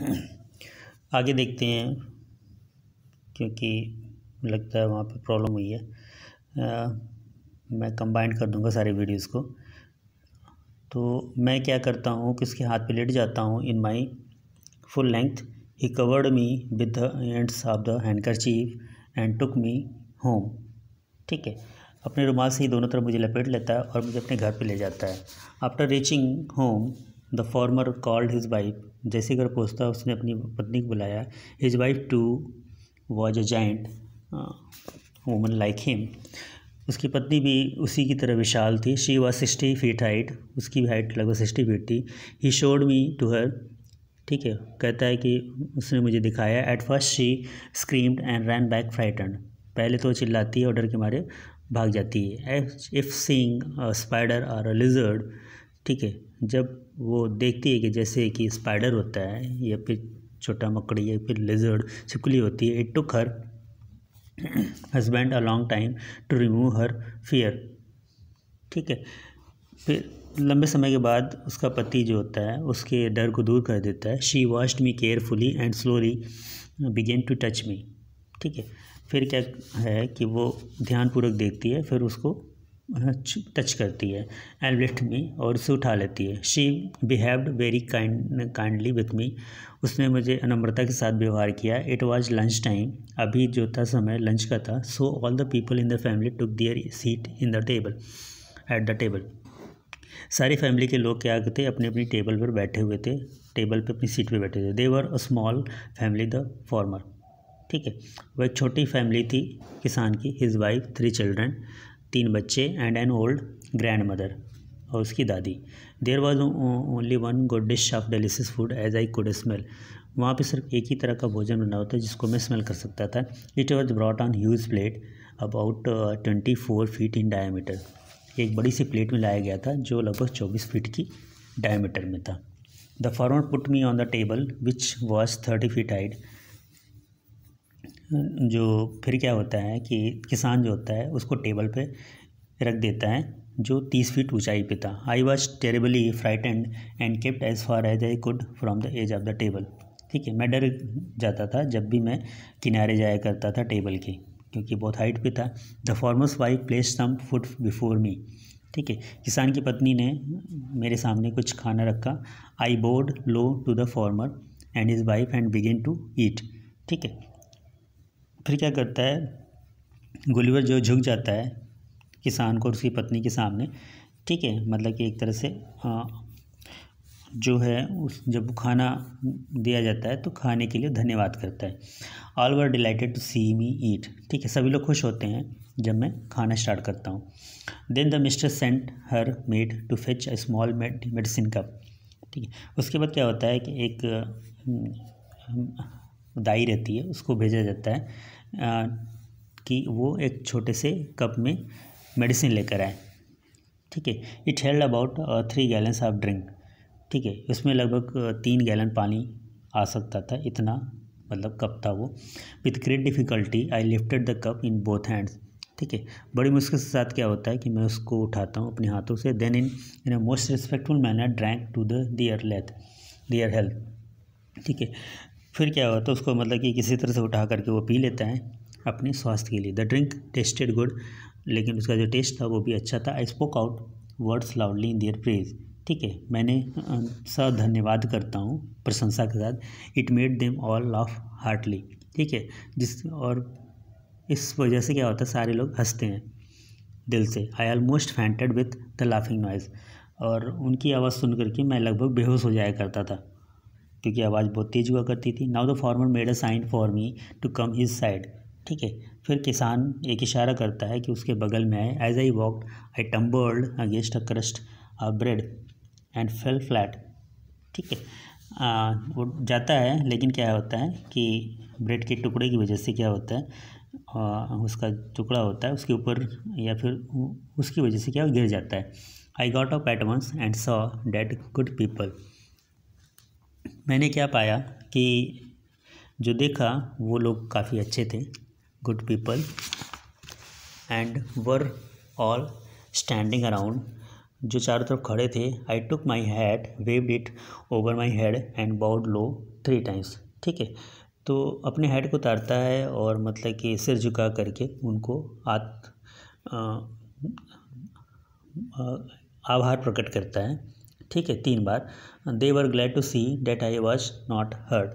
आगे देखते हैं क्योंकि लगता है वहाँ पे प्रॉब्लम हुई है आ, मैं कंबाइंड कर दूँगा सारे वीडियोस को तो मैं क्या करता हूँ कि उसके हाथ पे लेट जाता हूँ in my full length he covered me with the ends of the handkerchief and took me home ठीक है अपने रुमाल से ही दोनों तरफ मुझे लपेट लेता है और मुझे अपने घर पे ले जाता है after reaching home the farmer called his wife जैसे घर पहुँचता उसने अपनी पत्नी को बुलाया his wife too was a giant woman like him उसकी पत्नी भी उसी की तरह विशाल थी she was sixty feet height उसकी भी हाइट लगभग सिक्सटी फीट थी he showed me to her ठीक है कहता है कि उसने मुझे दिखाया at first she screamed and ran back frighten पहले तो चिल्लाती है और डर के मारे भाग जाती है इफ़ सींग स्पाइडर और अ लिजर्ड ठीक है जब वो देखती है कि जैसे कि स्पाइडर होता है या फिर छोटा मकड़ी या फिर लेजर्ड छिपकली होती है it took her husband a long time to remove her fear ठीक है फिर लंबे समय के बाद उसका पति जो होता है उसके डर को दूर कर देता है she washed me carefully and slowly began to touch me ठीक है फिर क्या है कि वो ध्यानपूर्वक देखती है फिर उसको टच करती है एंड लिफ्ट मी और उसे उठा लेती है she behaved very kind kindly with me उसने मुझे नम्रता के साथ व्यवहार किया इट वॉज लंच टाइम अभी जो था समय लंच का था so all the people in the family took their seat in the table at the table सारी फैमिली के लोग क्या थे अपने अपनी टेबल पर बैठे हुए थे टेबल पर अपनी सीट पर बैठे थे there were a small family the farmer ठीक है वह छोटी फैमिली थी किसान की हिज वाइफ थ्री चिल्ड्रन तीन बच्चे and an old grandmother और उसकी दादी there was only one good dish of delicious food as I could smell वहाँ पे सिर्फ एक ही तरह का भोजन बना होता है जिसको मैं स्मेल कर सकता था it was brought on huge plate about twenty four feet in diameter एक बड़ी सी प्लेट में लाया गया था जो लगभग चौबीस फीट की डायमीटर में था the farmer put me on the table which was thirty feet height जो फिर क्या होता है कि किसान जो होता है उसको टेबल पे रख देता है जो तीस फीट ऊंचाई पे था I was terribly fright and kept as far as I could from the edge of the table ठीक है मैं डर जाता था जब भी मैं किनारे जाया करता था टेबल के क्योंकि बहुत हाइट पे था the farmer's wife place some food before me ठीक है किसान की पत्नी ने मेरे सामने कुछ खाना रखा I bowed low to the farmer and his wife and begin to eat ठीक है फिर क्या करता है गुलीवर जो झुक जाता है किसान को और उसकी पत्नी के सामने ठीक है मतलब कि एक तरह से आ, हाँ, जो है उस जब खाना दिया जाता है तो खाने के लिए धन्यवाद करता है all were delighted to see me eat ठीक है सभी लोग खुश होते हैं जब मैं खाना स्टार्ट करता हूँ then the mister sent her maid to fetch a small medicine cup ठीक है उसके बाद क्या होता है कि एक दाई रहती है उसको भेजा जाता है आ, कि वो एक छोटे से कप में मेडिसिन लेकर आए ठीक है it held about three gallons of drink ठीक है इसमें लगभग तीन गैलन पानी आ सकता था इतना मतलब कप था वो with great difficulty I lifted the cup in both hands ठीक है बड़ी मुश्किल से साथ क्या होता है कि मैं उसको उठाता हूँ अपने हाथों से then in in most respectful manner drank to the their लेथ दियर हेल्थ ठीक है फिर क्या होता तो है उसको मतलब कि किसी तरह से उठा करके वो पी लेता है अपने स्वास्थ्य के लिए द ड्रिंक टेस्टेड गुड लेकिन उसका जो टेस्ट था वो भी अच्छा था I spoke out words loudly in their praise ठीक है मैंने स धन्यवाद करता हूँ प्रशंसा के साथ it made them all laugh heartily ठीक है जिस और इस वजह से क्या होता है सारे लोग हंसते हैं दिल से I almost fainted with the laughing noise और उनकी आवाज़ सुन करके मैं लगभग बेहोश हो जाया करता था क्योंकि आवाज़ बहुत तेज़ हुआ करती थी now the farmer made a sign for me to come this side ठीक है फिर किसान एक इशारा करता है कि उसके बगल में आए as I walked I tumbled against a crust a bread and fell flat ठीक है वो जाता है लेकिन क्या होता है कि ब्रेड के टुकड़े की वजह से क्या होता है आ, उसका टुकड़ा होता है उसके ऊपर या फिर उसकी वजह से क्या गिर जाता है I got up at once and saw that good people मैंने क्या पाया कि जो देखा वो लोग काफ़ी अच्छे थे good people and were all standing around जो चारों तरफ खड़े थे I took my hat waved it over my head and bowed low three times ठीक है तो अपने हेड को उतारता है और मतलब कि सिर झुका करके उनको आत आभार प्रकट करता है ठीक है तीन बार they were glad to see that I was not hurt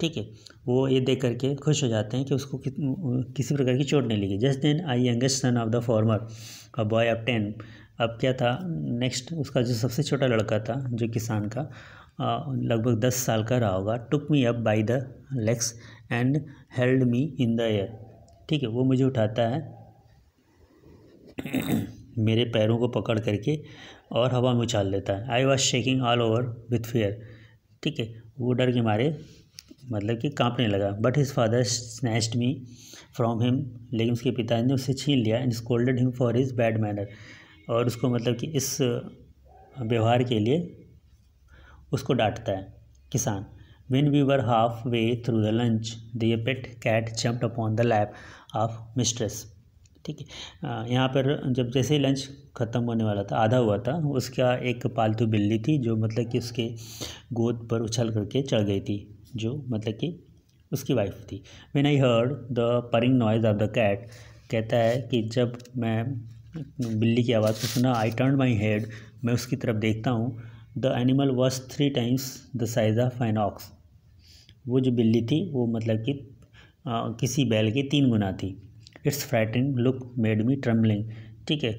ठीक है वो ये देख करके खुश हो जाते हैं कि उसको कि, किसी प्रकार की चोट नहीं लगी just then I youngest son of the farmer a boy of ten अब क्या था नेक्स्ट उसका जो सबसे छोटा लड़का था जो किसान का लगभग दस साल का रहा होगा took me up by the legs and held me in the air ठीक है वो मुझे उठाता है मेरे पैरों को पकड़ करके और हवा में उछाल लेता है I was shaking all over with fear ठीक है वो डर के मारे मतलब कि कांपने लगा but his father snatched me from him लेकिन उसके पिता ने उसे छीन लिया and scolded him for his bad manner और उसको मतलब कि इस व्यवहार के लिए उसको डांटता है किसान when we were half way through the lunch the pet cat jump upon the lap of mistress ठीक है यहाँ पर जब जैसे लंच ख़त्म होने वाला था आधा हुआ था उसका एक पालतू बिल्ली थी जो मतलब कि उसके गोद पर उछल करके चढ़ गई थी जो मतलब कि उसकी वाइफ थी man I heard the purring noise of the cat कहता है कि जब मैं बिल्ली की आवाज़ को सुना आई टर्न माई हेड मैं उसकी तरफ देखता हूँ the animal was three times the size of an ox वो जो बिल्ली थी वो मतलब कि आ, किसी बैल की तीन गुना थी its frightening look made me trembling ठीक है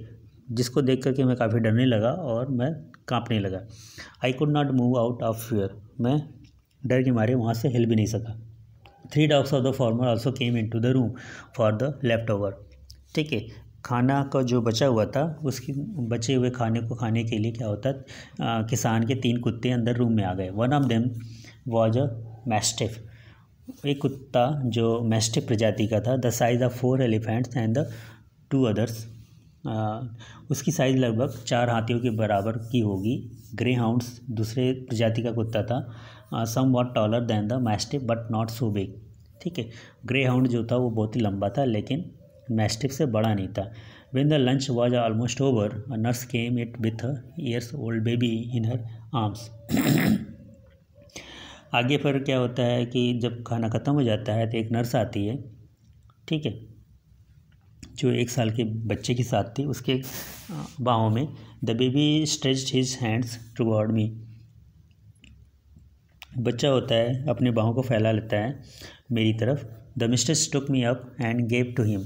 जिसको देख करके मैं काफ़ी डरने लगा और मैं कांपने लगा I could not move out of fear मैं डर के मारे वहाँ से हिल भी नहीं सका three dogs of the farmer also came into the room for the left over ठीक है खाना का जो बचा हुआ था उसकी बचे हुए खाने को खाने के लिए क्या होता आ, किसान के तीन कुत्ते अंदर रूम में आ गए one of them was a mastiff एक कुत्ता जो मेस्टिक प्रजाति का था the size of four elephants and the two others उसकी साइज़ लगभग चार हाथियों के बराबर की होगी ग्रे हाउंड्स दूसरे प्रजाति का कुत्ता था somewhat taller than the mastiff but not so big ठीक है ग्रे हाउंड जो था वो बहुत ही लंबा था लेकिन मैस्टिप से बड़ा नहीं था when the lunch was almost over nurse came it with years old baby in her arms आगे फिर क्या होता है कि जब खाना ख़त्म हो जाता है तो एक नर्स आती है ठीक है जो एक साल के बच्चे के साथ थी उसके बाहों में the baby stretch his hands toward me बच्चा होता है अपने बाहों को फैला लेता है मेरी तरफ the mistress took me up and gave to him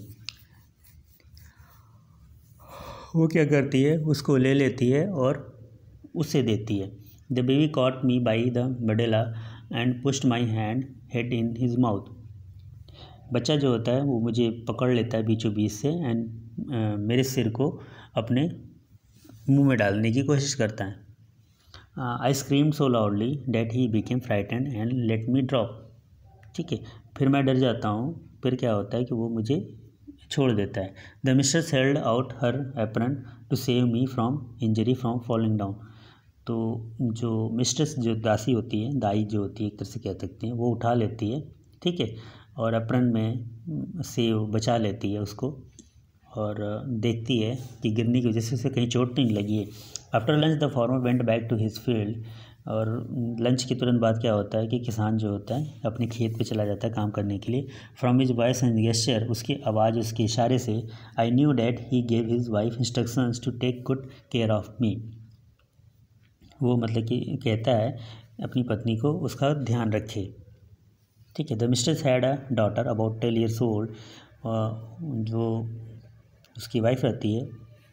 वो क्या करती है उसको ले लेती है और उसे देती है the baby caught me by the बडेला and pushed my hand head in his mouth बच्चा जो होता है वो मुझे पकड़ लेता है बीचों बीच से एंड मेरे सिर को अपने मुंह में डालने की कोशिश करता है I scream so loudly that he became fright and let me drop ठीक है फिर मैं डर जाता हूँ फिर क्या होता है कि वो मुझे छोड़ देता है the mister held out her apron to save me from injury from falling down तो जो मिस्ट्रेस जो दासी होती है दाई जो होती है एक तरह से कह सकते हैं वो उठा लेती है ठीक है और अपरन में से बचा लेती है उसको और देखती है कि गिरने की वजह से उसे कहीं चोट नहीं लगी है after lunch the farmer went back to his field और लंच के तुरंत बाद क्या होता है कि किसान जो होता है अपने खेत पे चला जाता है काम करने के लिए from his voice and gesture उसकी आवाज़ उसके इशारे से I knew that he gave his wife instructions to take good care of me वो मतलब कि कहता है अपनी पत्नी को उसका ध्यान रखे ठीक है the mistress had a daughter about ten years old जो उसकी वाइफ रहती है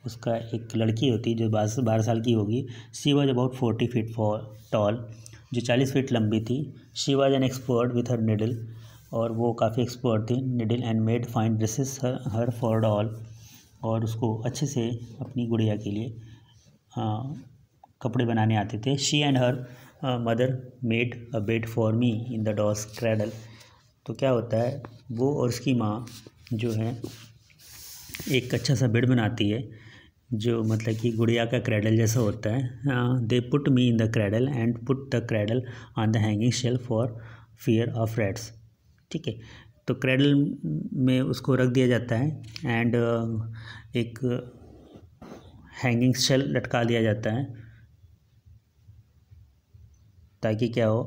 उसका एक लड़की होती है जो बारह साल की होगी she was about forty feet for tall जो चालीस फीट लंबी थी she was an expert with her needle और वो काफ़ी एक्सपर्ट थी needle and made fine dresses her for doll और उसको अच्छे से अपनी गुड़िया के लिए कपड़े बनाने आते थे she and her mother made a bed for me in the doll's cradle तो क्या होता है वो और उसकी माँ जो है एक अच्छा सा बेड बनाती है जो मतलब कि गुड़िया का क्रैडल जैसा होता है they put me in the cradle and put the cradle on the hanging shelf for fear of rats ठीक है तो क्रैडल में उसको रख दिया जाता है एंड uh, एक हैंगिंग शेल लटका दिया जाता है ताकि क्या हो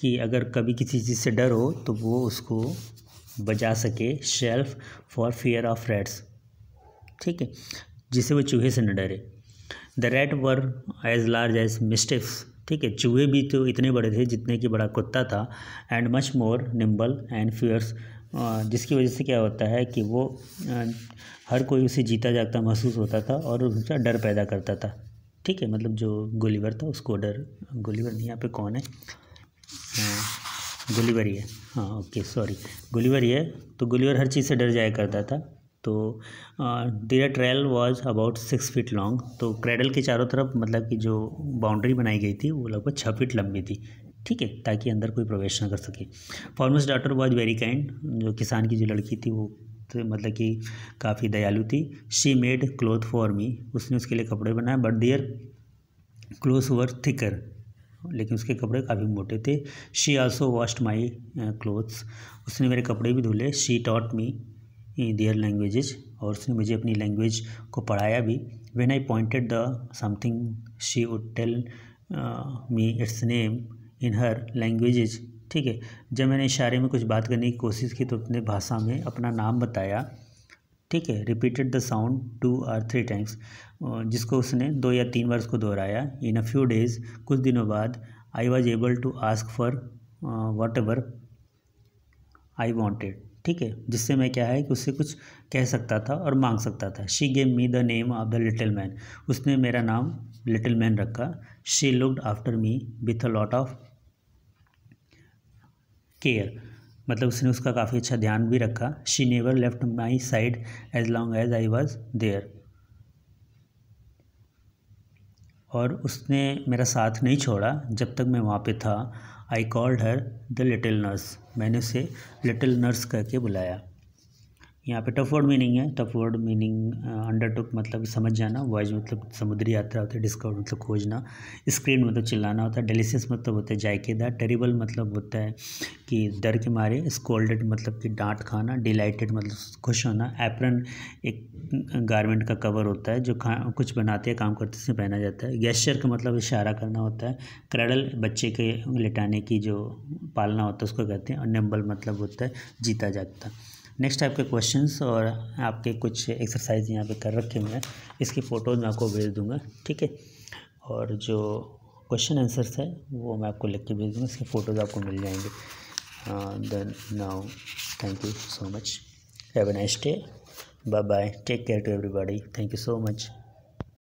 कि अगर कभी किसी चीज़ से डर हो तो वो उसको बचा सके shelf for fear of rats ठीक है जिससे वो चूहे से न डरे the rats were as large as mastiffs ठीक है चूहे भी तो इतने बड़े थे जितने कि बड़ा कुत्ता था and much more nimble and fierce जिसकी वजह से क्या होता है कि वो हर कोई उसे जीता जागता महसूस होता था और उनका डर पैदा करता था ठीक है मतलब जो गोलीवर था उसको ऑर्डर गोलीवर नहीं यहाँ पे कौन है गोलीवर हाँ, ही है हाँ ओके सॉरी गोलीवर ही है तो गोलीवर हर चीज़ से डर जाया करता था तो their trail was about six feet long तो क्रेडल के चारों तरफ मतलब कि जो बाउंड्री बनाई गई थी वो लगभग छः फीट लंबी थी ठीक है ताकि अंदर कोई प्रवेश ना कर सके farmer's daughter was very kind जो किसान की जो लड़की थी वो मतलब कि काफ़ी दयालु थी she made cloth for me उसने उसके लिए कपड़े बनाए but their cloth were thicker लेकिन उसके कपड़े काफ़ी मोटे थे she also washed my clothes उसने मेरे कपड़े भी धुले she taught me their languages और उसने मुझे अपनी लैंग्वेज को पढ़ाया भी when I pointed the something she would tell me its name in her languages ठीक है जब मैंने इशारे में कुछ बात करने की कोशिश की तो अपने भाषा में अपना नाम बताया ठीक है रिपीटेड द साउंड टू और थ्री टाइम्स जिसको उसने दो या तीन बार उसको दोहराया इन अ फ्यू डेज़ कुछ दिनों बाद I was able to ask for whatever I wanted ठीक है जिससे मैं क्या है कि उससे कुछ कह सकता था और मांग सकता था she gave me the name of the little man उसने मेरा नाम लिटिल मैन रखा she looked after me with a lot of care मतलब उसने उसका काफ़ी अच्छा ध्यान भी रखा she never left my side as long as I was there और उसने मेरा साथ नहीं छोड़ा जब तक मैं वहाँ पे था I called her the little nurse मैंने उसे लिटिल नर्स करके बुलाया यहाँ पे टफ वर्ड मीनिंग है टफ वर्ड मीनिंग टुक मतलब समझ जाना वॉइज मतलब समुद्री यात्रा होता है डिस्कवर मतलब खोजना स्क्रीन मतलब चिल्लाना होता है डेलीसियस मतलब होता है जायकेदार टेरिबल मतलब होता है कि डर के मारे स्कोल्डेड मतलब कि डांट खाना डिलाइटेड मतलब खुश होना एप्रन एक गारमेंट uh, का कवर होता है जो खा कुछ बनाते हैं काम करते उसमें पहना जाता है गेस्चर का मतलब इशारा करना होता है क्रेडल बच्चे के लिटाने की जो पालना होता है उसको कहते हैं और निम्बल मतलब होता है जीता जागता नेक्स्ट आपके क्वेश्चंस और आपके कुछ एक्सरसाइज यहाँ पे कर रखे हुए हैं इसकी फ़ोटोज़ मैं आपको भेज दूँगा ठीक है और जो क्वेश्चन आंसर्स है वो मैं आपको लिख के भेज दूँगा इसके फ़ोटोज़ आपको मिल जाएंगे then now thank you so much have a nice day bye bye take care to everybody thank you so much